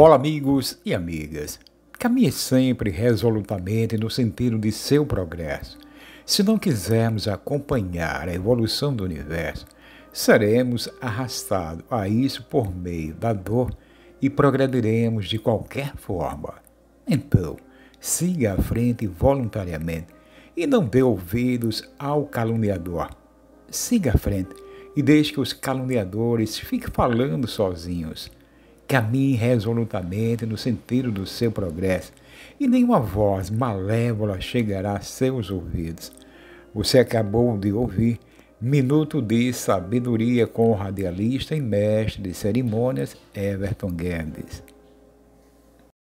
Olá, amigos e amigas. Caminhe sempre resolutamente no sentido de seu progresso. Se não quisermos acompanhar a evolução do universo, seremos arrastados a isso por meio da dor e progrediremos de qualquer forma. Então, siga à frente voluntariamente e não dê ouvidos ao caluniador. Siga à frente e deixe que os caluniadores fiquem falando sozinhos caminhe resolutamente no sentido do seu progresso, e nenhuma voz malévola chegará a seus ouvidos. Você acabou de ouvir Minuto de Sabedoria com o radialista e mestre de cerimônias Everton Guedes.